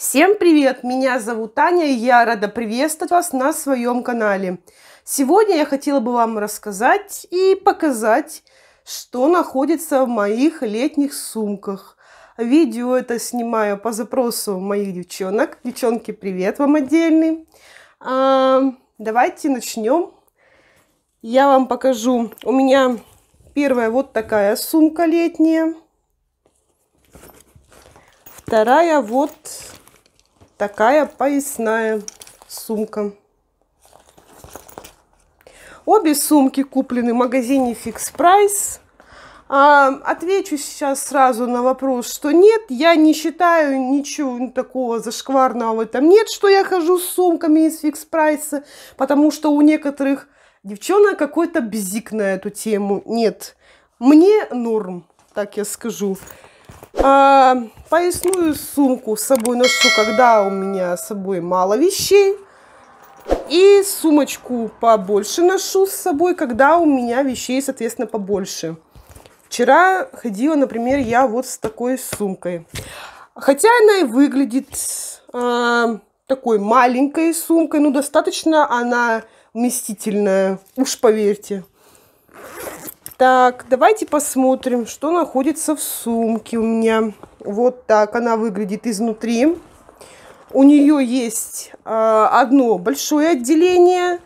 Всем привет! Меня зовут Таня, и я рада приветствовать вас на своем канале. Сегодня я хотела бы вам рассказать и показать, что находится в моих летних сумках. Видео это снимаю по запросу моих девчонок. Девчонки, привет вам отдельный. А, давайте начнем. Я вам покажу. У меня первая вот такая сумка летняя. Вторая вот такая поясная сумка. Обе сумки куплены в магазине Fix Price. А, отвечу сейчас сразу на вопрос, что нет, я не считаю ничего такого зашкварного в этом. Нет, что я хожу с сумками из фикс-прайса, потому что у некоторых девчонок какой-то бзик на эту тему. Нет, мне норм, так я скажу. А, поясную сумку с собой ношу, когда у меня с собой мало вещей. И сумочку побольше ношу с собой, когда у меня вещей, соответственно, побольше. Вчера ходила, например, я вот с такой сумкой. Хотя она и выглядит э, такой маленькой сумкой, но достаточно она вместительная, уж поверьте. Так, давайте посмотрим, что находится в сумке у меня. Вот так она выглядит изнутри. У нее есть э, одно большое отделение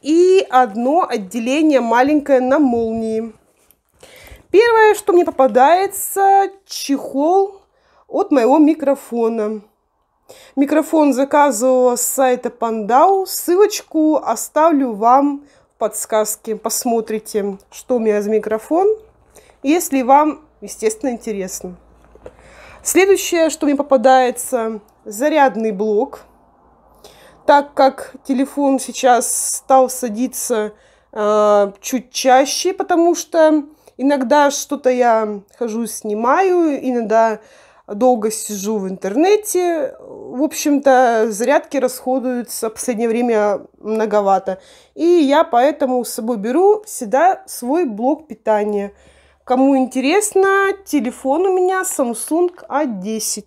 и одно отделение маленькое на молнии. Первое, что мне попадается, чехол от моего микрофона. Микрофон заказывала с сайта Пандау. Ссылочку оставлю вам в подсказки посмотрите, что у меня за микрофон, если вам, естественно, интересно. Следующее, что мне попадается, зарядный блок. Так как телефон сейчас стал садиться э, чуть чаще, потому что иногда что-то я хожу, снимаю, иногда долго сижу в интернете. В общем-то, зарядки расходуются в последнее время многовато. И я поэтому с собой беру всегда свой блок питания. Кому интересно, телефон у меня Samsung A10.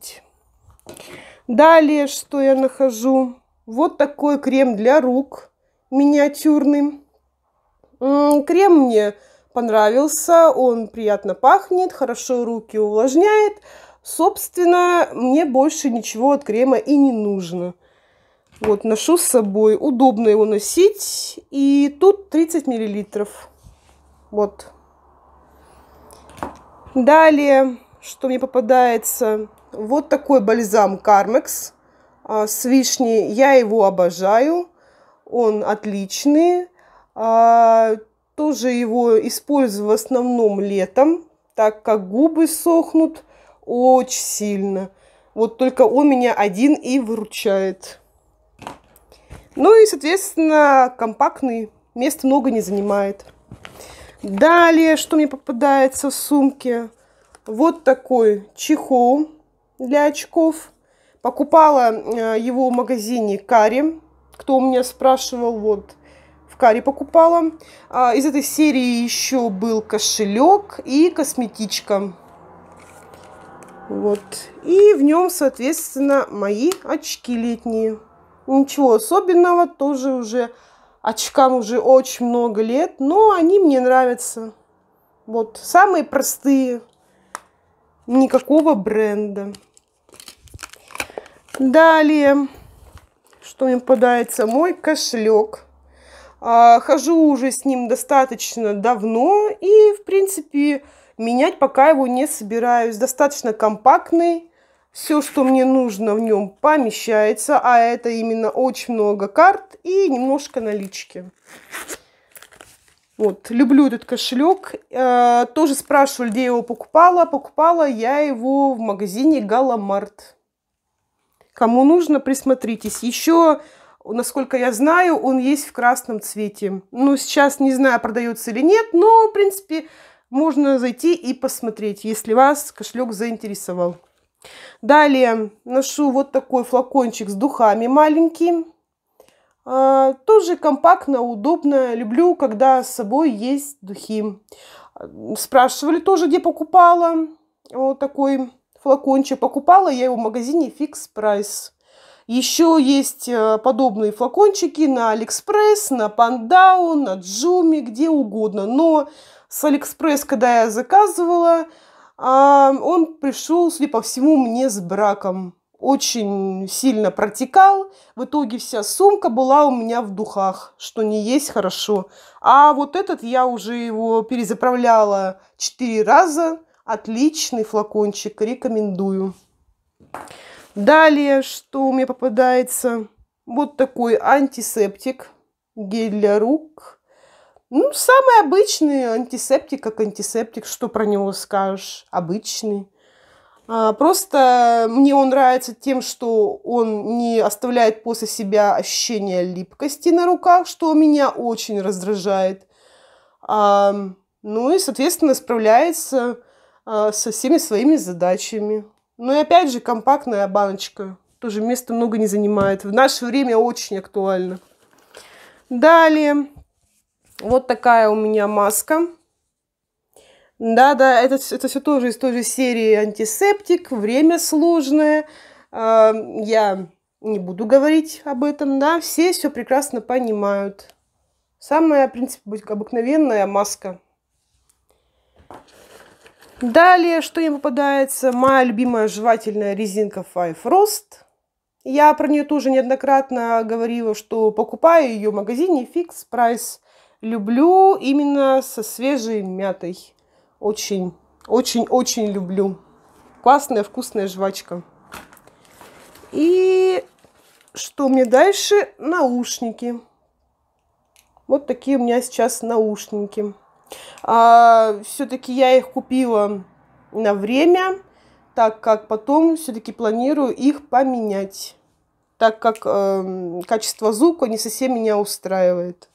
Далее, что я нахожу? Вот такой крем для рук миниатюрный. Крем мне понравился, он приятно пахнет, хорошо руки увлажняет. Собственно, мне больше ничего от крема и не нужно. Вот, ношу с собой. Удобно его носить. И тут 30 миллилитров. Вот. Далее, что мне попадается, вот такой бальзам Кармекс с вишней. Я его обожаю. Он отличный. А, тоже его использую в основном летом, так как губы сохнут очень сильно. Вот только он меня один и выручает. Ну и, соответственно, компактный. Места много не занимает. Далее, что мне попадается в сумке? Вот такой чехол для очков. Покупала э, его в магазине Кари. Кто у меня спрашивал, вот в Кари покупала. А, из этой серии еще был кошелек и косметичка. Вот. И в нем, соответственно, мои очки летние. Ничего особенного, тоже уже очкам уже очень много лет, но они мне нравятся. Вот, самые простые, никакого бренда. Далее, что мне попадается, мой кошелек. А, хожу уже с ним достаточно давно и, в принципе, Менять пока его не собираюсь. Достаточно компактный. Все, что мне нужно в нем помещается. А это именно очень много карт и немножко налички. Вот, люблю этот кошелек. Э, тоже спрашиваю, где я его покупала. Покупала я его в магазине Галамарт. Кому нужно, присмотритесь. Еще, насколько я знаю, он есть в красном цвете. Ну, сейчас не знаю, продается или нет, но, в принципе, можно зайти и посмотреть, если вас кошелек заинтересовал. Далее ношу вот такой флакончик с духами маленький. А, тоже компактно, удобно. Люблю, когда с собой есть духи. Спрашивали тоже, где покупала. Вот такой флакончик. Покупала я его в магазине Fix Price. Еще есть э, подобные флакончики на Алиэкспресс, на Пандаун, на Джуми, где угодно. Но с Алиэкспресс, когда я заказывала, а, он пришел, судя по всему, мне с браком. Очень сильно протекал. В итоге вся сумка была у меня в духах, что не есть хорошо. А вот этот я уже его перезаправляла 4 раза. Отличный флакончик, рекомендую. Далее, что у меня попадается? Вот такой антисептик, гель для рук ну, самый обычный антисептик, как антисептик, что про него скажешь, обычный. А, просто мне он нравится тем, что он не оставляет после себя ощущения липкости на руках, что меня очень раздражает. А, ну и, соответственно, справляется а, со всеми своими задачами. Ну и опять же, компактная баночка. Тоже места много не занимает. В наше время очень актуально. Далее. Вот такая у меня маска. Да-да, это, это все тоже из той же серии антисептик. Время сложное. А, я не буду говорить об этом, да. Все все прекрасно понимают. Самая, в принципе, обыкновенная маска. Далее, что мне попадается, моя любимая жевательная резинка Five Frost. Я про нее тоже неоднократно говорила, что покупаю ее в магазине Fix Price люблю именно со свежей мятой. Очень, очень, очень люблю. Классная, вкусная жвачка. И что мне дальше? Наушники. Вот такие у меня сейчас наушники. А, Все-таки я их купила на время, так как потом все-таки планирую их поменять, так как э, качество звука не совсем меня устраивает.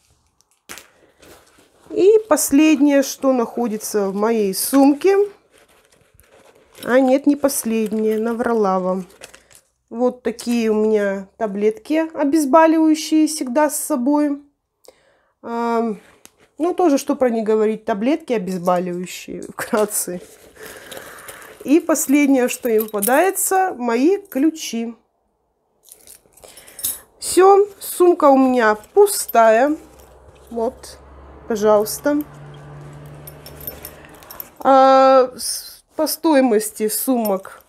И последнее, что находится в моей сумке. А нет, не последнее, наврала вам. Вот такие у меня таблетки обезболивающие всегда с собой. А, ну, тоже, что про не говорить, таблетки обезболивающие, вкратце. И последнее, что им попадается, мои ключи. Все, сумка у меня пустая. Вот пожалуйста. А, по стоимости сумок.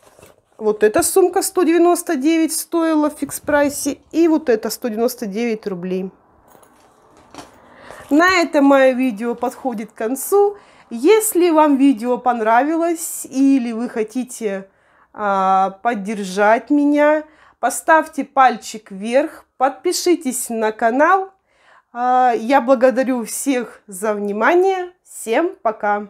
Вот эта сумка 199 стоила в фикс-прайсе. И вот эта 199 рублей. На этом мое видео подходит к концу. Если вам видео понравилось или вы хотите а, поддержать меня, поставьте пальчик вверх, подпишитесь на канал – а, я благодарю всех за внимание. Всем пока!